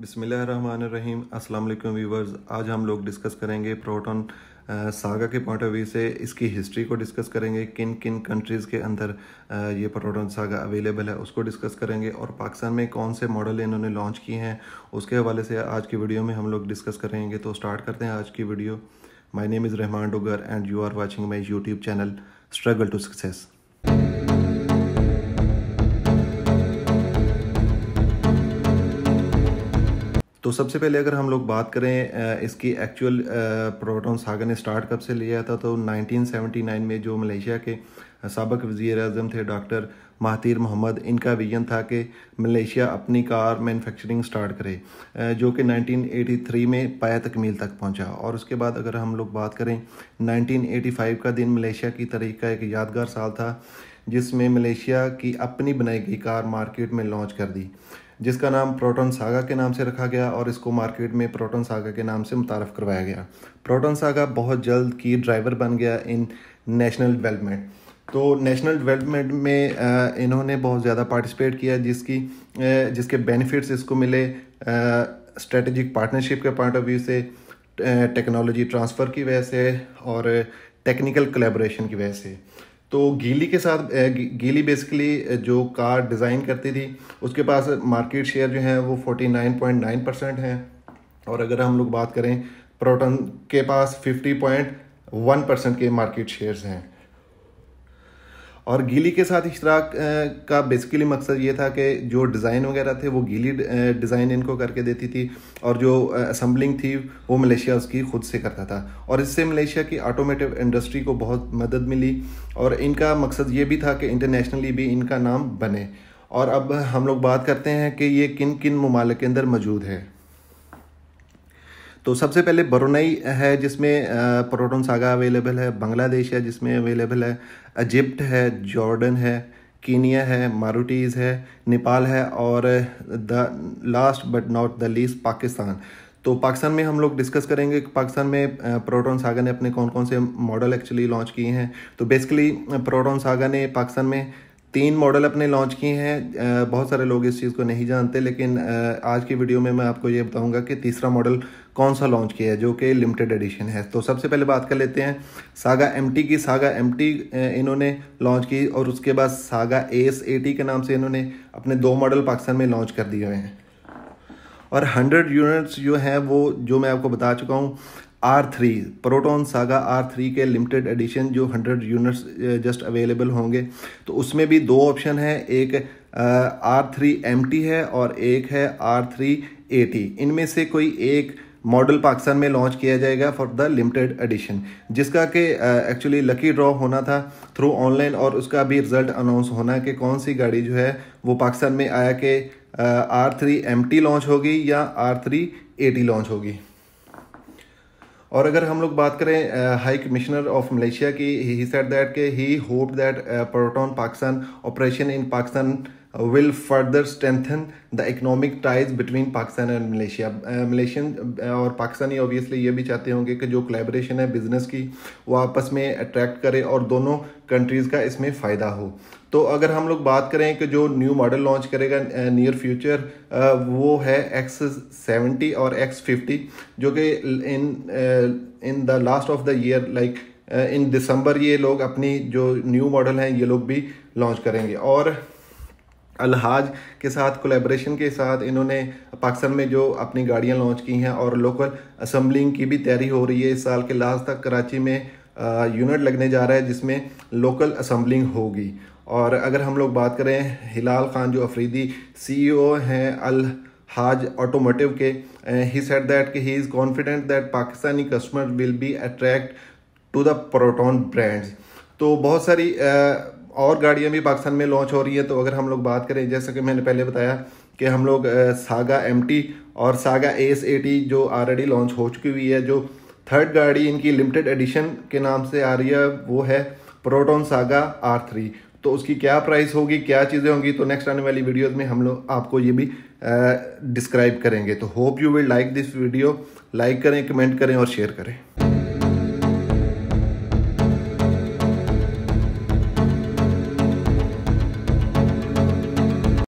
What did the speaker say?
बिसमीम अस्सलाम वालेकुम व्यूवर्स आज हम लोग डिस्कस करेंगे प्रोटॉन सागा के पॉइंट ऑफ व्यू से इसकी हिस्ट्री को डिस्कस करेंगे किन किन कंट्रीज़ के अंदर ये प्रोटॉन सागा अवेलेबल है उसको डिस्कस करेंगे और पाकिस्तान में कौन से मॉडल इन्होंने लॉन्च किए हैं उसके हवाले से आज की वीडियो में हम लोग डिस्कस करेंगे तो स्टार्ट करते हैं आज की video my name is Rahman Dogar and you are watching my YouTube channel struggle to success तो सबसे पहले अगर हम लोग बात करें इसकी एक्चुअल प्रोटोन सागर ने स्टार्ट कब से लिया था तो 1979 में जो मलेशिया के सबक वज़ी अजम थे डॉक्टर महातीर मोहम्मद इनका विजन था कि मलेशिया अपनी कार मैन्युफैक्चरिंग स्टार्ट करे जो कि 1983 में पाया तकमील तक पहुंचा और उसके बाद अगर हम लोग बात करें 1985 का दिन मलेशिया की तारीख का एक यादगार साल था जिसमें मलेशिया की अपनी बनाई गई कार मार्केट में लॉन्च कर दी जिसका नाम प्रोटोन सागा के नाम से रखा गया और इसको मार्केट में प्रोटोन सागा के नाम से मुतारफ़ करवाया गया प्रोटोन सागा बहुत जल्द की ड्राइवर बन गया इन नेशनल डेवलपमेंट तो नेशनल डेवलपमेंट में इन्होंने बहुत ज़्यादा पार्टिसिपेट किया जिसकी जिसके बेनिफिट्स इसको मिले स्ट्रेटजिक पार्टनरशिप के पॉइंट ऑफ व्यू से टेक्नोलॉजी ट्रांसफ़र की वजह से और टेक्निकल कलेबोरेशन की वजह से तो गीली के साथ गीली बेसिकली जो कार डिज़ाइन करती थी उसके पास मार्केट शेयर जो है वो 49.9 परसेंट हैं और अगर हम लोग बात करें प्रोटन के पास 50.1 परसेंट के मार्केट शेयर्स हैं और गीली के साथ इश्तराक का बेसिकली मकसद ये था कि जो डिज़ाइन वगैरह थे वो गीली डिज़ाइन इनको करके देती थी और जो असम्बलिंग थी वो मलेशिया उसकी खुद से करता था और इससे मलेशिया की ऑटोमेटिव इंडस्ट्री को बहुत मदद मिली और इनका मकसद ये भी था कि इंटरनेशनली भी इनका नाम बने और अब हम लोग बात करते हैं कि ये किन किन ममालिक के अंदर मौजूद है तो सबसे पहले बरुनई है जिसमें प्रोटोन सागा अवेलेबल है बांग्लादेश है जिसमें अवेलेबल है इजिप्ट है जॉर्डन है कीनिया है मारूटीज़ है नेपाल है और the last but not the least Pakistan तो पाकिस्तान में हम लोग डिस्कस करेंगे कि पाकिस्तान में प्रोटोन सागा ने अपने कौन कौन से मॉडल एक्चुअली लॉन्च किए हैं तो बेसिकली प्रोटोन सागा ने पाकिस्तान में तीन मॉडल अपने लॉन्च किए हैं बहुत सारे लोग इस चीज़ को नहीं जानते लेकिन आज की वीडियो में मैं आपको ये बताऊंगा कि तीसरा मॉडल कौन सा लॉन्च किया है जो कि लिमिटेड एडिशन है तो सबसे पहले बात कर लेते हैं सागा एम की सागा एम इन्होंने लॉन्च की और उसके बाद सागा ए एस के नाम से इन्होंने अपने दो मॉडल पाकिस्तान में लॉन्च कर दिए हुए हैं और हंड्रेड यूनिट्स जो हैं वो जो मैं आपको बता चुका हूँ R three Proton Saga R three के लिमिटेड एडिशन जो हंड्रेड यूनिट्स जस्ट अवेलेबल होंगे तो उसमें भी दो ऑप्शन है एक आर थ्री एम टी है और एक है आर थ्री ए टी इनमें से कोई एक मॉडल पाकिस्तान में लॉन्च किया जाएगा फॉर द लिमिटेड एडिशन जिसका कि एक्चुअली लकी ड्रॉ होना था थ्रू ऑनलाइन और उसका भी रिजल्ट अनाउंस होना है कि कौन सी गाड़ी जो है वो पाकिस्तान में आया कि R three M T launch होगी या R three A T launch होगी और अगर हम लोग बात करें हाई कमिश्नर ऑफ मलेशिया की ही सेट दैट के he hope that Proton Pakistan operation in Pakistan will further strengthen the economic ties between Pakistan and Malaysia. Uh, Malaysian uh, और पाकिस्तानी obviously ये भी चाहते होंगे कि जो collaboration है business की वो आपस में attract करे और दोनों कंट्रीज़ का इसमें फ़ायदा हो तो अगर हम लोग बात करें कि जो न्यू मॉडल लॉन्च करेगा नियर uh, फ्यूचर वो है एक्स सेवेंटी और एक्स फिफ्टी जो कि in in the last of the year like in December ये लोग अपनी जो न्यू मॉडल हैं ये लोग भी लॉन्च करेंगे और अलहाज के साथ कोलेब्रेशन के साथ इन्होंने पाकिस्तान में जो अपनी गाड़ियाँ लॉन्च की हैं और लोकल असम्बलिंग की भी तैयारी हो रही है इस साल के लास्ट तक कराची में यूनिट लगने जा रहा है जिसमें लोकल असम्बलिंग होगी और अगर हम लोग बात करें हिलाल खान जो अफरीदी सीईओ e हैं अल हाज ऑटोमोटिव के ही सेट दैट कि he is confident that Pakistani customer will be attract to the Proton brands तो बहुत सारी और गाड़ियाँ भी पाकिस्तान में लॉन्च हो रही है तो अगर हम लोग बात करें जैसा कि मैंने पहले बताया कि हम लोग सागा एम और सागा एस एटी जो ऑलरेडी लॉन्च हो चुकी हुई है जो थर्ड गाड़ी इनकी लिमिटेड एडिशन के नाम से आ रही है वो है प्रोटोन सागा आर थ्री तो उसकी क्या प्राइस होगी क्या चीज़ें होंगी तो नेक्स्ट आने वाली वीडियोज़ में हम लोग आपको ये भी डिस्क्राइब करेंगे तो hope you will like this video like करें कमेंट करें और शेयर करें